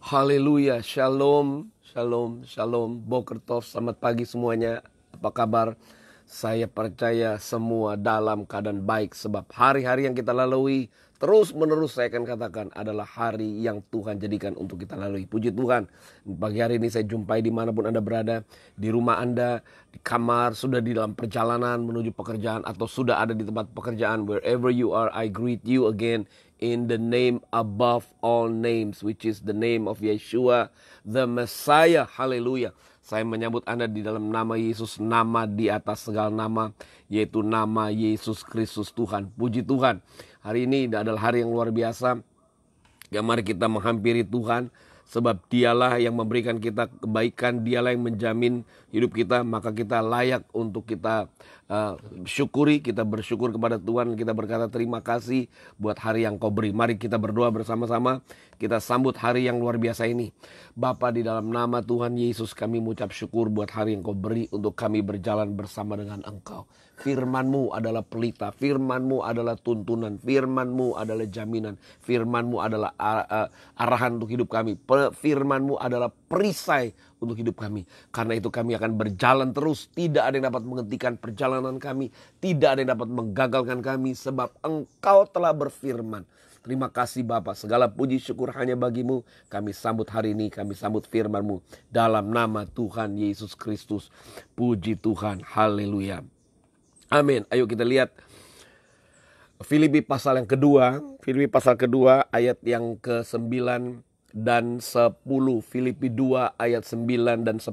Haleluya, shalom, shalom, shalom, Bokertov, selamat pagi semuanya, apa kabar? Saya percaya semua dalam keadaan baik sebab hari-hari yang kita lalui terus menerus saya akan katakan adalah hari yang Tuhan jadikan untuk kita lalui. Puji Tuhan. Pagi hari ini saya jumpai dimanapun Anda berada. Di rumah Anda, di kamar, sudah di dalam perjalanan menuju pekerjaan atau sudah ada di tempat pekerjaan. Wherever you are, I greet you again in the name above all names which is the name of Yeshua the Messiah. Hallelujah. Saya menyambut Anda di dalam nama Yesus, nama di atas segala nama, yaitu nama Yesus Kristus Tuhan. Puji Tuhan, hari ini adalah hari yang luar biasa. Ya mari kita menghampiri Tuhan, Sebab dialah yang memberikan kita kebaikan, dialah yang menjamin hidup kita, maka kita layak untuk kita uh, syukuri, kita bersyukur kepada Tuhan, kita berkata terima kasih buat hari yang kau beri. Mari kita berdoa bersama-sama, kita sambut hari yang luar biasa ini. Bapa di dalam nama Tuhan Yesus kami mengucap syukur buat hari yang kau beri untuk kami berjalan bersama dengan engkau. Firmanmu adalah pelita, firmanmu adalah tuntunan, firmanmu adalah jaminan, firmanmu adalah arahan untuk hidup kami, firmanmu adalah perisai untuk hidup kami. Karena itu kami akan berjalan terus, tidak ada yang dapat menghentikan perjalanan kami, tidak ada yang dapat menggagalkan kami sebab engkau telah berfirman. Terima kasih Bapak, segala puji syukur hanya bagimu. Kami sambut hari ini, kami sambut firmanmu dalam nama Tuhan Yesus Kristus. Puji Tuhan, haleluya. Amin. Ayo kita lihat Filipi pasal yang kedua, Filipi pasal kedua ayat yang ke-9 dan 10. Filipi 2 ayat 9 dan 10.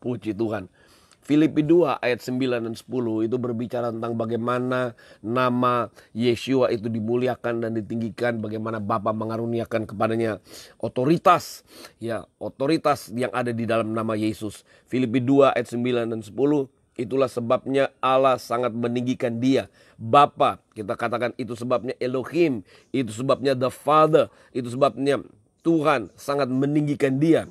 Puji Tuhan. Filipi 2 ayat 9 dan 10 itu berbicara tentang bagaimana nama Yeshua itu dimuliakan dan ditinggikan, bagaimana Bapa mengaruniakan kepadanya otoritas, ya, otoritas yang ada di dalam nama Yesus. Filipi 2 ayat 9 dan 10 Itulah sebabnya Allah sangat meninggikan dia. Bapa, kita katakan itu sebabnya Elohim, itu sebabnya the Father, itu sebabnya Tuhan sangat meninggikan dia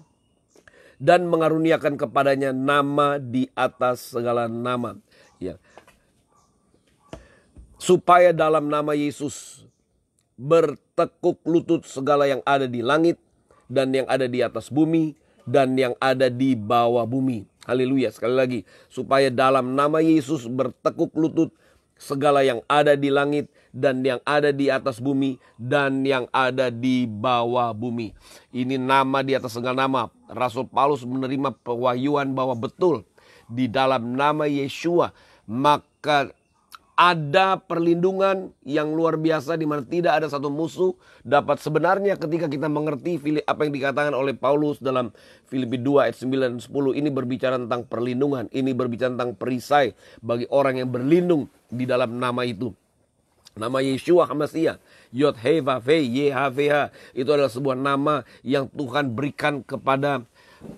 dan mengaruniakan kepadanya nama di atas segala nama. Ya. Supaya dalam nama Yesus bertekuk lutut segala yang ada di langit dan yang ada di atas bumi dan yang ada di bawah bumi Haleluya sekali lagi supaya dalam nama Yesus bertekuk lutut segala yang ada di langit dan yang ada di atas bumi dan yang ada di bawah bumi. Ini nama di atas segala nama. Rasul Paulus menerima pewahyuan bahwa betul di dalam nama Yeshua maka ada perlindungan yang luar biasa di mana tidak ada satu musuh dapat sebenarnya ketika kita mengerti apa yang dikatakan oleh Paulus dalam Filipi 2 ayat 9 10 ini berbicara tentang perlindungan, ini berbicara tentang perisai bagi orang yang berlindung di dalam nama itu. Nama Yeshua HaMasiah, Yod Heva Ve Yehaveha, itu adalah sebuah nama yang Tuhan berikan kepada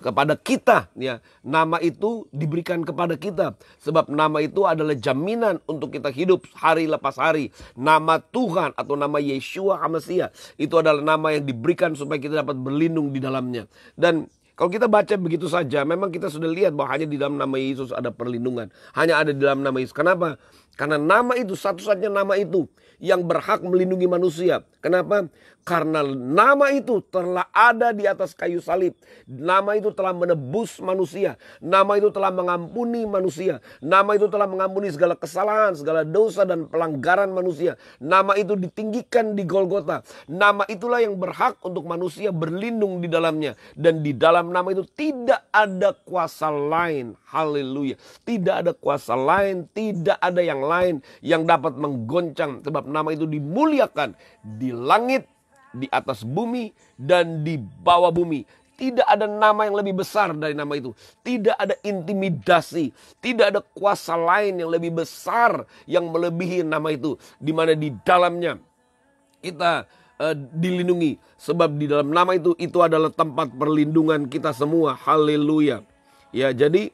kepada kita ya nama itu diberikan kepada kita sebab nama itu adalah jaminan untuk kita hidup hari lepas hari nama Tuhan atau nama Yeshua Hamasiah itu adalah nama yang diberikan supaya kita dapat berlindung di dalamnya dan kalau kita baca begitu saja, memang kita sudah lihat bahwa hanya di dalam nama Yesus ada perlindungan. Hanya ada di dalam nama Yesus. Kenapa? Karena nama itu satu-satunya nama itu yang berhak melindungi manusia. Kenapa? Karena nama itu telah ada di atas kayu salib. Nama itu telah menebus manusia. Nama itu telah mengampuni manusia. Nama itu telah mengampuni segala kesalahan, segala dosa dan pelanggaran manusia. Nama itu ditinggikan di Golgota. Nama itulah yang berhak untuk manusia berlindung di dalamnya. Dan di dalam nama itu tidak ada kuasa lain. Haleluya. Tidak ada kuasa lain, tidak ada yang lain yang dapat menggoncang sebab nama itu dimuliakan di langit, di atas bumi dan di bawah bumi. Tidak ada nama yang lebih besar dari nama itu. Tidak ada intimidasi. Tidak ada kuasa lain yang lebih besar yang melebihi nama itu. Di mana di dalamnya kita uh, dilindungi. Sebab di dalam nama itu, itu adalah tempat perlindungan kita semua. Haleluya. Ya jadi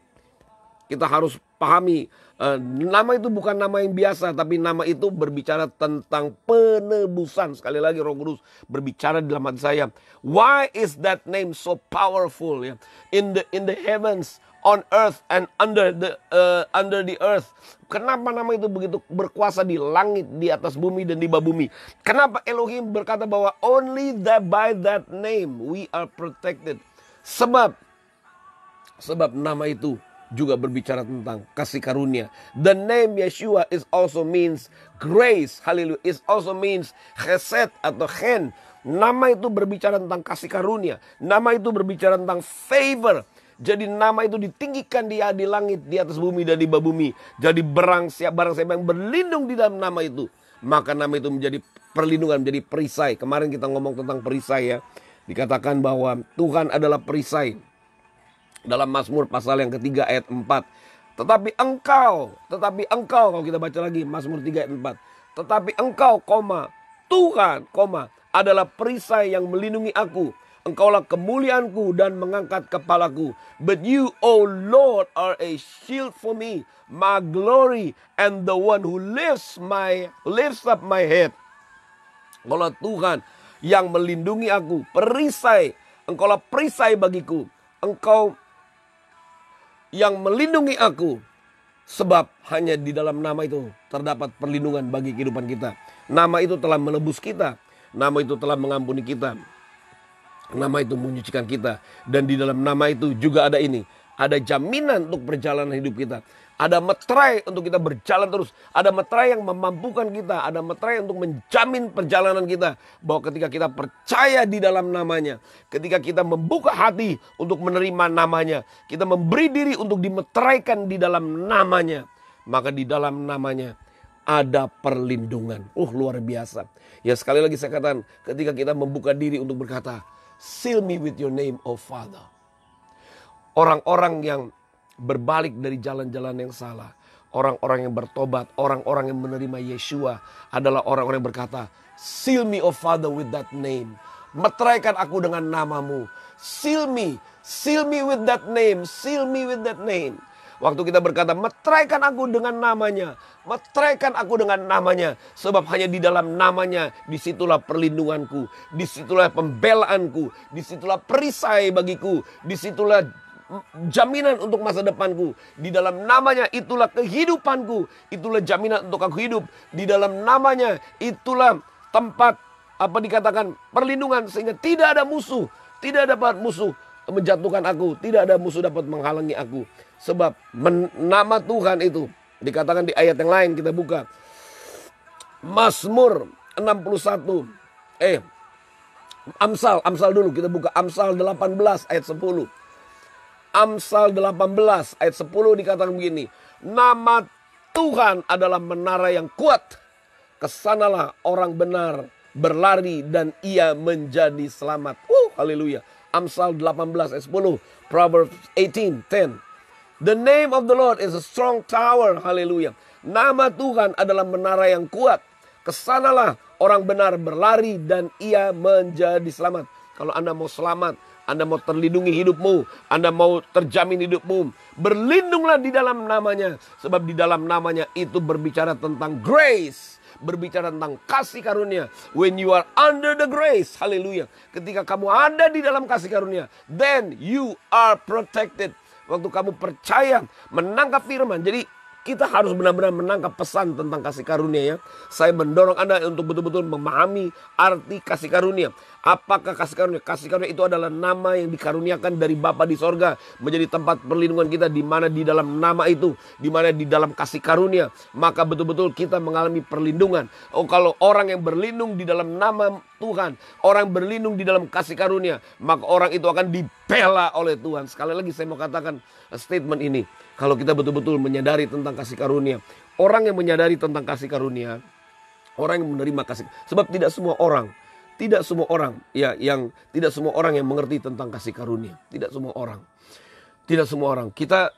kita harus pahami Uh, nama itu bukan nama yang biasa, tapi nama itu berbicara tentang penebusan. Sekali lagi Roh Kudus berbicara di dalam hati saya. Why is that name so powerful? Ya? In the in the heavens, on earth and under the uh, under the earth. Kenapa nama itu begitu berkuasa di langit, di atas bumi dan di bawah bumi? Kenapa Elohim berkata bahwa only that by that name we are protected? Sebab sebab nama itu juga berbicara tentang kasih karunia. The name Yeshua is also means grace. Hallelujah. Is also means chesed atau hen. Nama itu berbicara tentang kasih karunia. Nama itu berbicara tentang favor. Jadi nama itu ditinggikan dia di langit, di atas bumi dan di bawah bumi. Jadi barang siapa barang siapa yang berlindung di dalam nama itu. Maka nama itu menjadi perlindungan, menjadi perisai. Kemarin kita ngomong tentang perisai ya. Dikatakan bahwa Tuhan adalah perisai dalam Mazmur pasal yang ketiga ayat 4. Tetapi engkau, tetapi engkau kalau kita baca lagi Mazmur 3 ayat 4. Tetapi engkau, koma, Tuhan, koma, adalah perisai yang melindungi aku. Engkaulah kemuliaanku dan mengangkat kepalaku. But you, O Lord, are a shield for me, my glory, and the one who lifts my lifts up my head. Engkaulah Tuhan yang melindungi aku, perisai. Engkaulah perisai bagiku. Engkau yang melindungi aku. Sebab hanya di dalam nama itu terdapat perlindungan bagi kehidupan kita. Nama itu telah menebus kita. Nama itu telah mengampuni kita. Nama itu menyucikan kita. Dan di dalam nama itu juga ada ini. Ada jaminan untuk perjalanan hidup kita. Ada meterai untuk kita berjalan terus. Ada meterai yang memampukan kita. Ada meterai untuk menjamin perjalanan kita. Bahwa ketika kita percaya di dalam namanya. Ketika kita membuka hati untuk menerima namanya. Kita memberi diri untuk dimeteraikan di dalam namanya. Maka di dalam namanya ada perlindungan. Uh luar biasa. Ya sekali lagi saya katakan ketika kita membuka diri untuk berkata. Seal me with your name, oh Father. Orang-orang yang berbalik dari jalan-jalan yang salah. Orang-orang yang bertobat, orang-orang yang menerima Yeshua adalah orang-orang yang berkata, Seal me, O Father, with that name. Meteraikan aku dengan namamu. Seal me, seal me with that name, seal me with that name. Waktu kita berkata, meteraikan aku dengan namanya, meteraikan aku dengan namanya, sebab hanya di dalam namanya, disitulah perlindunganku, disitulah pembelaanku, disitulah perisai bagiku, disitulah jaminan untuk masa depanku. Di dalam namanya itulah kehidupanku. Itulah jaminan untuk aku hidup. Di dalam namanya itulah tempat apa dikatakan perlindungan sehingga tidak ada musuh, tidak dapat musuh menjatuhkan aku, tidak ada musuh dapat menghalangi aku. Sebab nama Tuhan itu dikatakan di ayat yang lain kita buka. Mazmur 61 eh Amsal, Amsal dulu kita buka Amsal 18 ayat 10. Amsal 18 ayat 10 dikatakan begini. Nama Tuhan adalah menara yang kuat. Kesanalah orang benar berlari dan ia menjadi selamat. Uh, haleluya. Amsal 18 ayat 10. Proverbs 18, 10. The name of the Lord is a strong tower. Haleluya. Nama Tuhan adalah menara yang kuat. Kesanalah orang benar berlari dan ia menjadi selamat. Kalau Anda mau selamat, anda mau terlindungi hidupmu, Anda mau terjamin hidupmu. Berlindunglah di dalam namanya, sebab di dalam namanya itu berbicara tentang grace, berbicara tentang kasih karunia. When you are under the grace, haleluya. Ketika kamu ada di dalam kasih karunia, then you are protected. Waktu kamu percaya, menangkap firman. Jadi kita harus benar-benar menangkap pesan tentang kasih karunia ya. Saya mendorong Anda untuk betul-betul memahami arti kasih karunia. Apakah kasih karunia? Kasih karunia itu adalah nama yang dikaruniakan dari Bapa di sorga menjadi tempat perlindungan kita di mana di dalam nama itu, di mana di dalam kasih karunia, maka betul-betul kita mengalami perlindungan. Oh kalau orang yang berlindung di dalam nama Tuhan, orang berlindung di dalam kasih karunia, maka orang itu akan dibela oleh Tuhan. Sekali lagi saya mau katakan statement ini. Kalau kita betul-betul menyadari tentang kasih karunia. Orang yang menyadari tentang kasih karunia, orang yang menerima kasih. Sebab tidak semua orang, tidak semua orang ya yang tidak semua orang yang mengerti tentang kasih karunia. Tidak semua orang. Tidak semua orang. Kita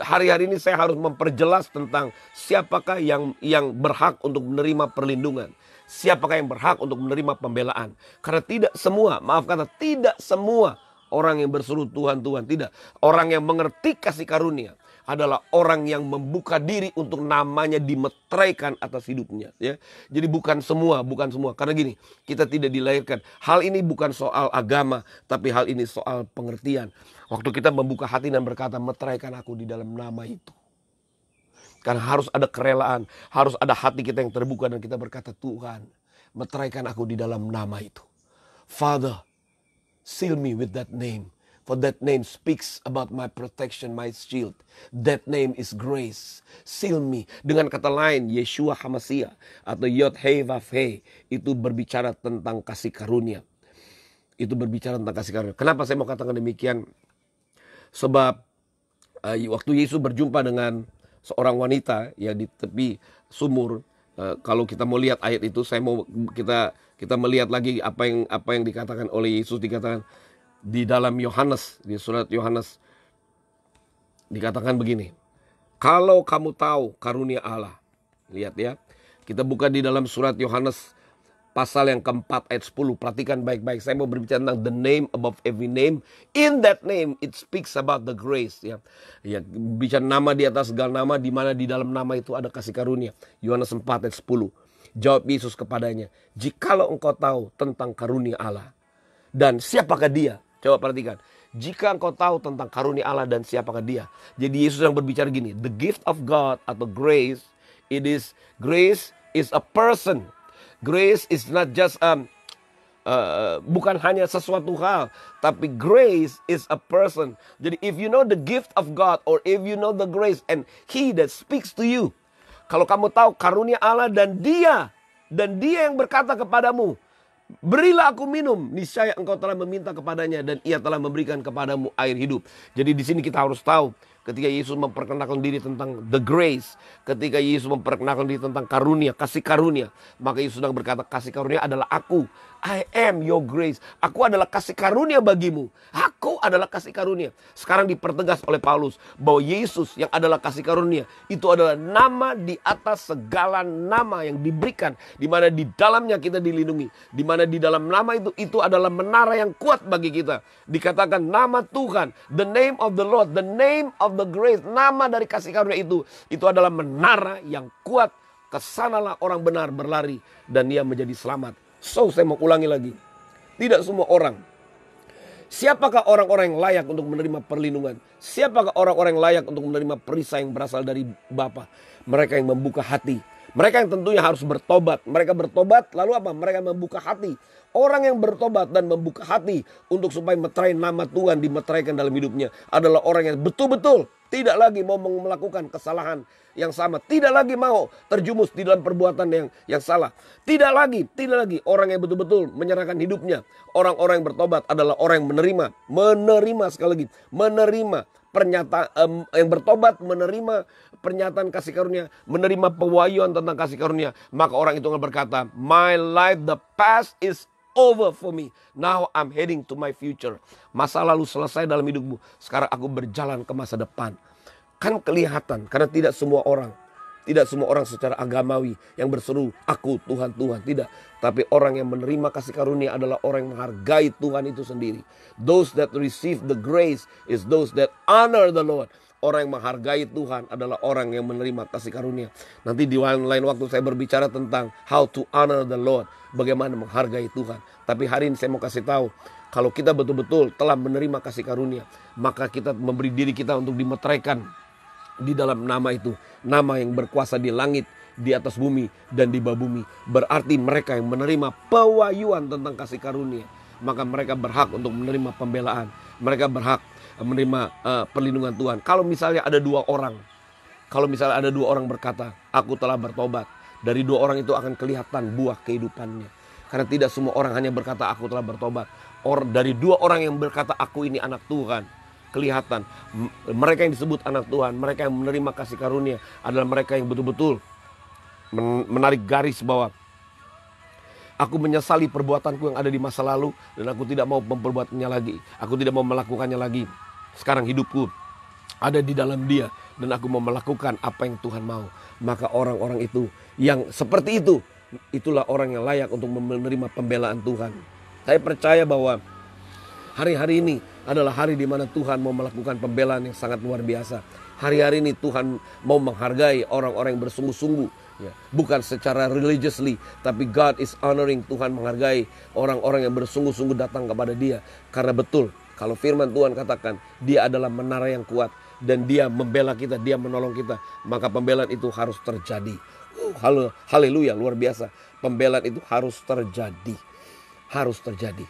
hari-hari ini saya harus memperjelas tentang siapakah yang yang berhak untuk menerima perlindungan. Siapakah yang berhak untuk menerima pembelaan? Karena tidak semua, maaf kata tidak semua orang yang berseru Tuhan, Tuhan. Tidak. Orang yang mengerti kasih karunia adalah orang yang membuka diri untuk namanya dimeteraikan atas hidupnya ya. Jadi bukan semua, bukan semua. Karena gini, kita tidak dilahirkan. Hal ini bukan soal agama, tapi hal ini soal pengertian. Waktu kita membuka hati dan berkata, "Meteraikan aku di dalam nama itu." Karena harus ada kerelaan, harus ada hati kita yang terbuka dan kita berkata, "Tuhan, meteraikan aku di dalam nama itu." Father, Seal me with that name, for that name speaks about my protection, my shield. That name is grace. Seal me. Dengan kata lain, Yeshua Hamasiah atau Yod Hei Vav Hei itu berbicara tentang kasih karunia. Itu berbicara tentang kasih karunia. Kenapa saya mau katakan demikian? Sebab uh, waktu Yesus berjumpa dengan seorang wanita yang di tepi sumur Eh, kalau kita mau lihat ayat itu saya mau kita kita melihat lagi apa yang apa yang dikatakan oleh Yesus dikatakan di dalam Yohanes di surat Yohanes dikatakan begini kalau kamu tahu karunia Allah lihat ya kita buka di dalam surat Yohanes pasal yang keempat ayat 10. Perhatikan baik-baik. Saya mau berbicara tentang the name above every name. In that name it speaks about the grace ya. Ya bicara nama di atas segala nama di mana di dalam nama itu ada kasih karunia. Yohanes 4 ayat 10. Jawab Yesus kepadanya, "Jikalau engkau tahu tentang karunia Allah dan siapakah dia?" Coba perhatikan. Jika engkau tahu tentang karunia Allah dan siapakah dia. Jadi Yesus yang berbicara gini, the gift of God atau grace, it is grace is a person Grace is not just um, uh, bukan hanya sesuatu hal, tapi grace is a person. Jadi if you know the gift of God or if you know the grace and he that speaks to you. Kalau kamu tahu karunia Allah dan dia dan dia yang berkata kepadamu, Berilah aku minum, niscaya engkau telah meminta kepadanya dan ia telah memberikan kepadamu air hidup. Jadi di sini kita harus tahu ketika Yesus memperkenalkan diri tentang the grace, ketika Yesus memperkenalkan diri tentang karunia, kasih karunia, maka Yesus sedang berkata kasih karunia adalah aku. I am your grace. Aku adalah kasih karunia bagimu aku adalah kasih karunia. Sekarang dipertegas oleh Paulus bahwa Yesus yang adalah kasih karunia itu adalah nama di atas segala nama yang diberikan di mana di dalamnya kita dilindungi, di mana di dalam nama itu itu adalah menara yang kuat bagi kita. Dikatakan nama Tuhan, the name of the Lord, the name of the grace, nama dari kasih karunia itu itu adalah menara yang kuat. Kesanalah orang benar berlari dan ia menjadi selamat. So saya mau ulangi lagi. Tidak semua orang Siapakah orang-orang yang layak untuk menerima perlindungan? Siapakah orang-orang yang layak untuk menerima perisai yang berasal dari Bapa? Mereka yang membuka hati mereka yang tentunya harus bertobat. Mereka bertobat lalu apa? Mereka membuka hati. Orang yang bertobat dan membuka hati untuk supaya meterai nama Tuhan dimeteraikan dalam hidupnya adalah orang yang betul-betul tidak lagi mau melakukan kesalahan yang sama, tidak lagi mau terjumus di dalam perbuatan yang yang salah. Tidak lagi, tidak lagi orang yang betul-betul menyerahkan hidupnya. Orang-orang yang bertobat adalah orang yang menerima, menerima sekali lagi, menerima pernyataan um, yang bertobat menerima pernyataan kasih karunia, menerima pewahyuan tentang kasih karunia, maka orang itu akan berkata, "My life the past is over for me. Now I'm heading to my future." Masa lalu selesai dalam hidupmu, sekarang aku berjalan ke masa depan. Kan kelihatan karena tidak semua orang tidak semua orang secara agamawi yang berseru, aku Tuhan, Tuhan. Tidak. Tapi orang yang menerima kasih karunia adalah orang yang menghargai Tuhan itu sendiri. Those that receive the grace is those that honor the Lord. Orang yang menghargai Tuhan adalah orang yang menerima kasih karunia. Nanti di lain, waktu saya berbicara tentang how to honor the Lord. Bagaimana menghargai Tuhan. Tapi hari ini saya mau kasih tahu. Kalau kita betul-betul telah menerima kasih karunia. Maka kita memberi diri kita untuk dimeteraikan di dalam nama itu, nama yang berkuasa di langit, di atas bumi, dan di bawah bumi. Berarti mereka yang menerima pewahyuan tentang kasih karunia, maka mereka berhak untuk menerima pembelaan. Mereka berhak menerima uh, perlindungan Tuhan. Kalau misalnya ada dua orang, kalau misalnya ada dua orang berkata, aku telah bertobat, dari dua orang itu akan kelihatan buah kehidupannya. Karena tidak semua orang hanya berkata aku telah bertobat. Or, dari dua orang yang berkata aku ini anak Tuhan, kelihatan. Mereka yang disebut anak Tuhan, mereka yang menerima kasih karunia adalah mereka yang betul-betul menarik garis bahwa Aku menyesali perbuatanku yang ada di masa lalu dan aku tidak mau memperbuatnya lagi. Aku tidak mau melakukannya lagi. Sekarang hidupku ada di dalam dia dan aku mau melakukan apa yang Tuhan mau. Maka orang-orang itu yang seperti itu, itulah orang yang layak untuk menerima pembelaan Tuhan. Saya percaya bahwa hari-hari ini adalah hari di mana Tuhan mau melakukan pembelaan yang sangat luar biasa. Hari-hari ini Tuhan mau menghargai orang-orang yang bersungguh-sungguh. Ya. Bukan secara religiously, tapi God is honoring. Tuhan menghargai orang-orang yang bersungguh-sungguh datang kepada dia. Karena betul, kalau firman Tuhan katakan, dia adalah menara yang kuat. Dan dia membela kita, dia menolong kita. Maka pembelaan itu harus terjadi. Uh, haleluya, luar biasa. Pembelaan itu harus terjadi. Harus terjadi.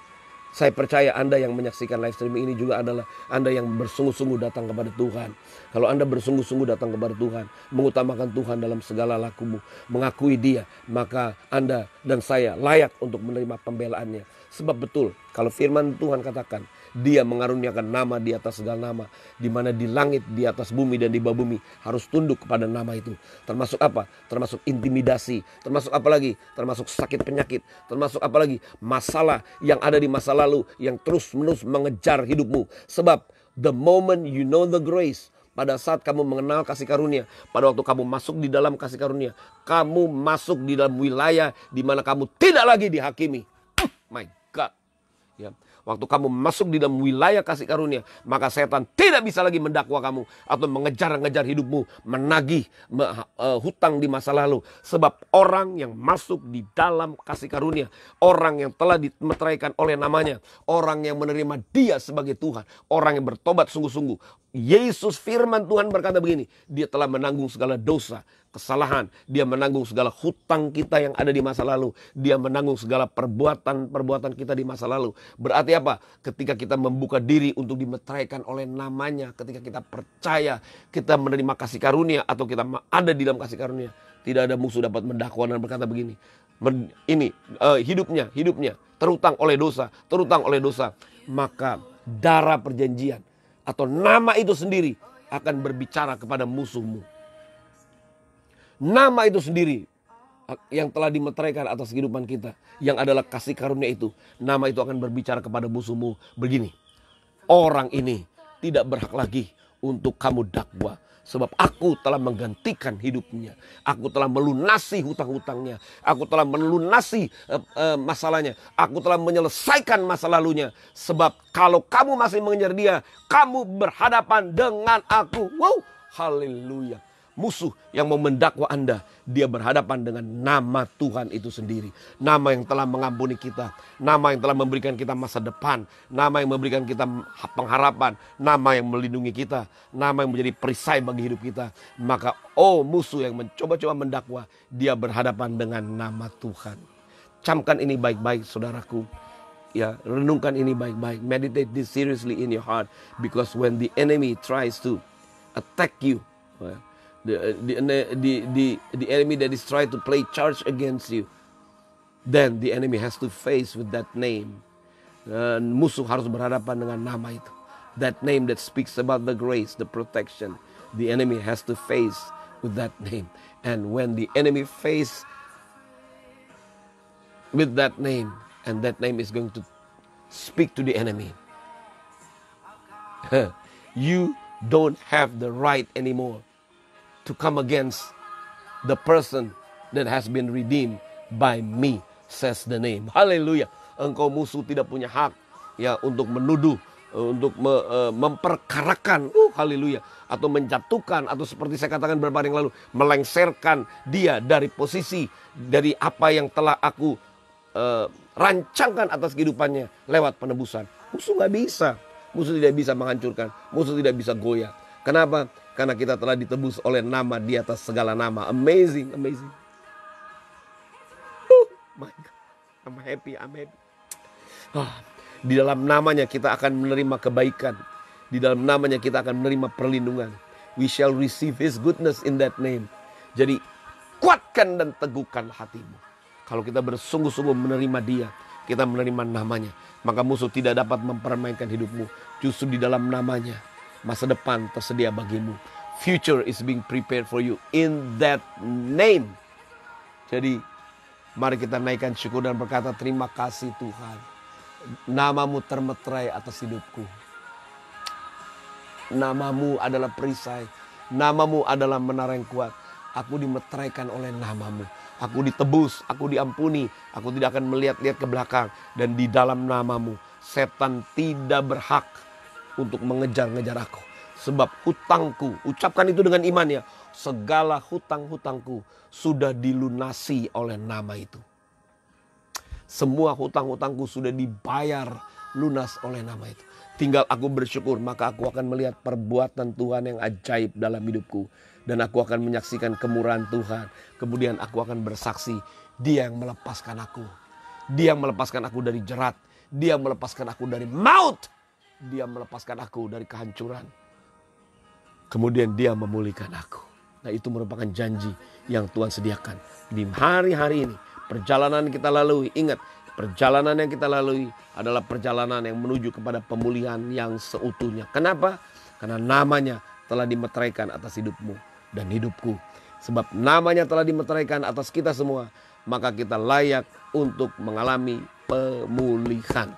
Saya percaya Anda yang menyaksikan live streaming ini juga adalah Anda yang bersungguh-sungguh datang kepada Tuhan. Kalau Anda bersungguh-sungguh datang kepada Tuhan, mengutamakan Tuhan dalam segala lakumu, mengakui Dia, maka Anda dan saya layak untuk menerima pembelaannya. Sebab betul, kalau firman Tuhan katakan, dia mengaruniakan nama di atas segala nama, di mana di langit, di atas bumi dan di bawah bumi harus tunduk kepada nama itu. Termasuk apa? Termasuk intimidasi, termasuk apa lagi? Termasuk sakit penyakit, termasuk apa lagi? Masalah yang ada di masa lalu yang terus-menerus mengejar hidupmu. Sebab the moment you know the grace, pada saat kamu mengenal kasih karunia, pada waktu kamu masuk di dalam kasih karunia, kamu masuk di dalam wilayah di mana kamu tidak lagi dihakimi. Oh my God. Ya. Waktu kamu masuk di dalam wilayah kasih karunia, maka setan tidak bisa lagi mendakwa kamu atau mengejar-ngejar hidupmu, menagih eh, hutang di masa lalu. Sebab orang yang masuk di dalam kasih karunia, orang yang telah dimeteraikan oleh namanya, orang yang menerima dia sebagai Tuhan, orang yang bertobat sungguh-sungguh. Yesus firman Tuhan berkata begini, dia telah menanggung segala dosa kesalahan. Dia menanggung segala hutang kita yang ada di masa lalu. Dia menanggung segala perbuatan-perbuatan kita di masa lalu. Berarti apa? Ketika kita membuka diri untuk dimeteraikan oleh namanya. Ketika kita percaya kita menerima kasih karunia atau kita ada di dalam kasih karunia. Tidak ada musuh dapat mendakwa dan berkata begini. ini uh, hidupnya, hidupnya terutang oleh dosa, terutang oleh dosa. Maka darah perjanjian atau nama itu sendiri akan berbicara kepada musuhmu nama itu sendiri yang telah dimeteraikan atas kehidupan kita yang adalah kasih karunia itu nama itu akan berbicara kepada musuhmu begini orang ini tidak berhak lagi untuk kamu dakwa sebab aku telah menggantikan hidupnya aku telah melunasi hutang-hutangnya aku telah melunasi uh, uh, masalahnya aku telah menyelesaikan masa lalunya sebab kalau kamu masih mengejar dia kamu berhadapan dengan aku wow haleluya musuh yang mau mendakwa Anda, dia berhadapan dengan nama Tuhan itu sendiri. Nama yang telah mengampuni kita, nama yang telah memberikan kita masa depan, nama yang memberikan kita pengharapan, nama yang melindungi kita, nama yang menjadi perisai bagi hidup kita. Maka oh musuh yang mencoba-coba mendakwa, dia berhadapan dengan nama Tuhan. Camkan ini baik-baik saudaraku. Ya, renungkan ini baik-baik. Meditate this seriously in your heart because when the enemy tries to attack you, ya, the, uh, the, the, the, enemy that is trying to play charge against you, then the enemy has to face with that name. Uh, musuh harus berhadapan dengan nama itu. That name that speaks about the grace, the protection. The enemy has to face with that name. And when the enemy face with that name, and that name is going to speak to the enemy. you don't have the right anymore to come against the person that has been redeemed by me, says the name. Hallelujah. Engkau musuh tidak punya hak ya untuk menuduh untuk me, uh, memperkarakan, uh, Hallelujah. atau menjatuhkan, atau seperti saya katakan beberapa hari yang lalu, melengserkan dia dari posisi, dari apa yang telah aku uh, rancangkan atas kehidupannya lewat penebusan. Musuh nggak bisa, musuh tidak bisa menghancurkan, musuh tidak bisa goyah. Kenapa? Karena kita telah ditebus oleh nama di atas segala nama. Amazing, amazing. Oh my God. I'm happy, I'm happy. Ah, di dalam namanya kita akan menerima kebaikan. Di dalam namanya kita akan menerima perlindungan. We shall receive his goodness in that name. Jadi kuatkan dan teguhkan hatimu. Kalau kita bersungguh-sungguh menerima dia, kita menerima namanya. Maka musuh tidak dapat mempermainkan hidupmu. Justru di dalam namanya Masa depan tersedia bagimu. Future is being prepared for you in that name. Jadi mari kita naikkan syukur dan berkata terima kasih Tuhan. Namamu termeterai atas hidupku. Namamu adalah perisai. Namamu adalah menara yang kuat. Aku dimeteraikan oleh namamu aku ditebus, aku diampuni, aku tidak akan melihat-lihat ke belakang dan di dalam namamu setan tidak berhak untuk mengejar-ngejar aku. Sebab hutangku, ucapkan itu dengan iman ya. Segala hutang-hutangku sudah dilunasi oleh nama itu. Semua hutang-hutangku sudah dibayar lunas oleh nama itu. Tinggal aku bersyukur, maka aku akan melihat perbuatan Tuhan yang ajaib dalam hidupku. Dan aku akan menyaksikan kemurahan Tuhan. Kemudian aku akan bersaksi, dia yang melepaskan aku. Dia yang melepaskan aku dari jerat. Dia yang melepaskan aku dari maut dia melepaskan aku dari kehancuran. Kemudian dia memulihkan aku. Nah itu merupakan janji yang Tuhan sediakan. Di hari-hari ini perjalanan kita lalui. Ingat perjalanan yang kita lalui adalah perjalanan yang menuju kepada pemulihan yang seutuhnya. Kenapa? Karena namanya telah dimeteraikan atas hidupmu dan hidupku. Sebab namanya telah dimeteraikan atas kita semua. Maka kita layak untuk mengalami pemulihan.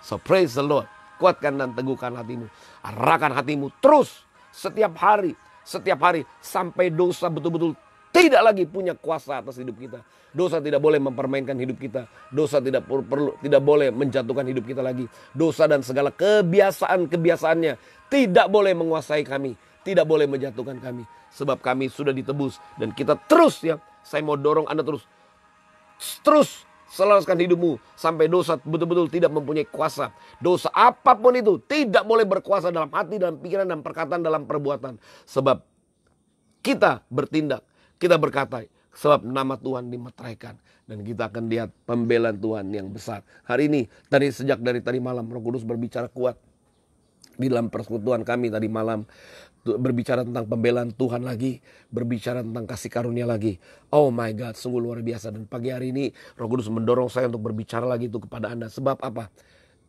So praise the Lord. Kuatkan dan teguhkan hatimu. Arahkan hatimu terus setiap hari. Setiap hari sampai dosa betul-betul tidak lagi punya kuasa atas hidup kita. Dosa tidak boleh mempermainkan hidup kita. Dosa tidak perlu tidak boleh menjatuhkan hidup kita lagi. Dosa dan segala kebiasaan-kebiasaannya tidak boleh menguasai kami, tidak boleh menjatuhkan kami sebab kami sudah ditebus dan kita terus ya saya mau dorong Anda terus terus Selaraskan hidupmu sampai dosa betul-betul tidak mempunyai kuasa. Dosa apapun itu tidak boleh berkuasa dalam hati, dalam pikiran, dan perkataan, dalam perbuatan. Sebab kita bertindak, kita berkata, sebab nama Tuhan dimeteraikan dan kita akan lihat pembelaan Tuhan yang besar. Hari ini dari sejak dari tadi malam Roh Kudus berbicara kuat di dalam persekutuan kami tadi malam berbicara tentang pembelaan Tuhan lagi, berbicara tentang kasih karunia lagi. Oh my God, sungguh luar biasa. Dan pagi hari ini Roh Kudus mendorong saya untuk berbicara lagi itu kepada Anda. Sebab apa?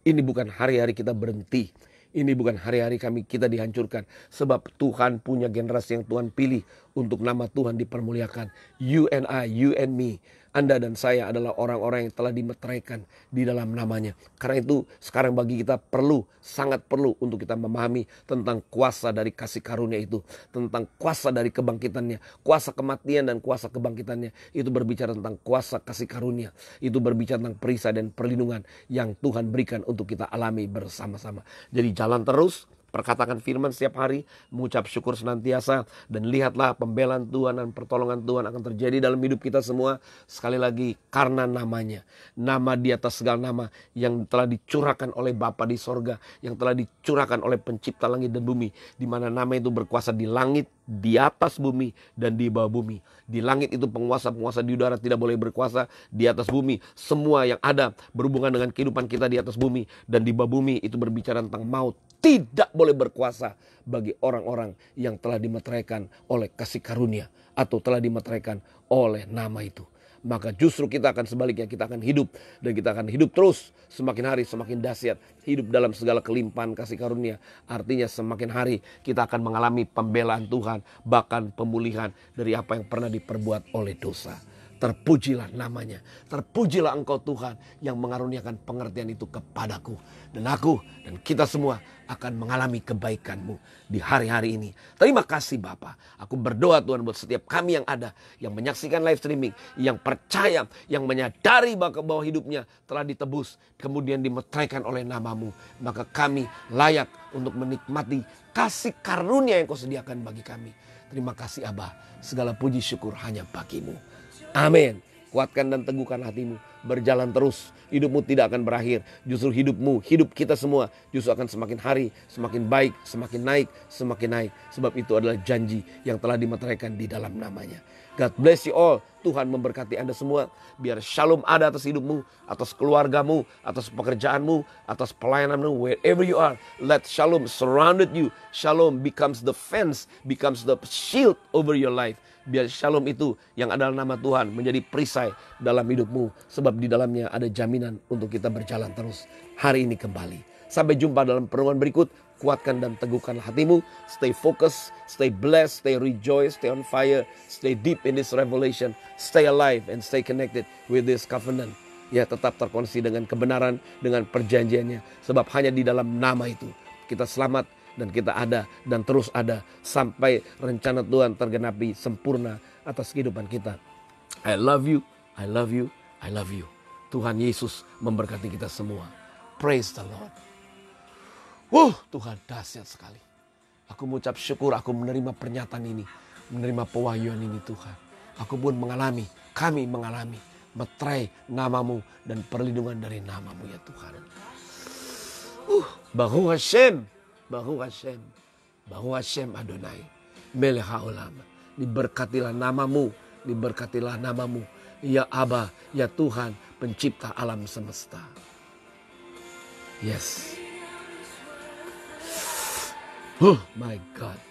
Ini bukan hari-hari kita berhenti. Ini bukan hari-hari kami kita dihancurkan. Sebab Tuhan punya generasi yang Tuhan pilih untuk nama Tuhan dipermuliakan. You and I, you and me anda dan saya adalah orang-orang yang telah dimeteraikan di dalam namanya. Karena itu sekarang bagi kita perlu, sangat perlu untuk kita memahami tentang kuasa dari kasih karunia itu. Tentang kuasa dari kebangkitannya, kuasa kematian dan kuasa kebangkitannya. Itu berbicara tentang kuasa kasih karunia. Itu berbicara tentang perisai dan perlindungan yang Tuhan berikan untuk kita alami bersama-sama. Jadi jalan terus, perkatakan firman setiap hari, mengucap syukur senantiasa, dan lihatlah pembelaan Tuhan dan pertolongan Tuhan akan terjadi dalam hidup kita semua. Sekali lagi, karena namanya, nama di atas segala nama yang telah dicurahkan oleh Bapa di sorga, yang telah dicurahkan oleh pencipta langit dan bumi, di mana nama itu berkuasa di langit, di atas bumi dan di bawah bumi. Di langit itu penguasa-penguasa di udara tidak boleh berkuasa di atas bumi. Semua yang ada berhubungan dengan kehidupan kita di atas bumi dan di bawah bumi itu berbicara tentang maut. Tidak boleh berkuasa bagi orang-orang yang telah dimeteraikan oleh kasih karunia atau telah dimeteraikan oleh nama itu maka justru kita akan sebaliknya kita akan hidup dan kita akan hidup terus semakin hari semakin dahsyat hidup dalam segala kelimpahan kasih karunia artinya semakin hari kita akan mengalami pembelaan Tuhan bahkan pemulihan dari apa yang pernah diperbuat oleh dosa Terpujilah namanya. Terpujilah engkau Tuhan yang mengaruniakan pengertian itu kepadaku. Dan aku dan kita semua akan mengalami kebaikanmu di hari-hari ini. Terima kasih Bapak. Aku berdoa Tuhan buat setiap kami yang ada. Yang menyaksikan live streaming. Yang percaya. Yang menyadari bahwa hidupnya telah ditebus. Kemudian dimetraikan oleh namamu. Maka kami layak untuk menikmati kasih karunia yang kau sediakan bagi kami. Terima kasih Abah. Segala puji syukur hanya bagimu. Amin. Kuatkan dan teguhkan hatimu. Berjalan terus. Hidupmu tidak akan berakhir. Justru hidupmu, hidup kita semua justru akan semakin hari, semakin baik, semakin naik, semakin naik. Sebab itu adalah janji yang telah dimeteraikan di dalam namanya. God bless you all. Tuhan memberkati Anda semua. Biar shalom ada atas hidupmu, atas keluargamu, atas pekerjaanmu, atas pelayananmu, wherever you are. Let shalom surrounded you. Shalom becomes the fence, becomes the shield over your life. Biar shalom itu yang adalah nama Tuhan menjadi perisai dalam hidupmu. Sebab di dalamnya ada jaminan untuk kita berjalan terus hari ini kembali. Sampai jumpa dalam perungan berikut. Kuatkan dan teguhkanlah hatimu. Stay focused, stay blessed, stay rejoice, stay on fire, stay deep in this revelation. Stay alive and stay connected with this covenant ya tetap terkoneksi dengan kebenaran, dengan perjanjiannya. Sebab hanya di dalam nama itu kita selamat, dan kita ada dan terus ada sampai rencana Tuhan tergenapi sempurna atas kehidupan kita. I love you, I love you, I love you. Tuhan Yesus memberkati kita semua. Praise the Lord. Wuh, Tuhan dahsyat sekali. Aku mengucap syukur aku menerima pernyataan ini, menerima pewahyuan ini Tuhan. Aku pun mengalami, kami mengalami Metrai namamu dan perlindungan dari namamu ya Tuhan. Uh, Bahu Hashem. Bahu Hashem, Bahu Hashem Adonai, Melech Haolam. Diberkatilah namamu, diberkatilah namamu. Ya Aba, ya Tuhan, pencipta alam semesta. Yes. Oh my God.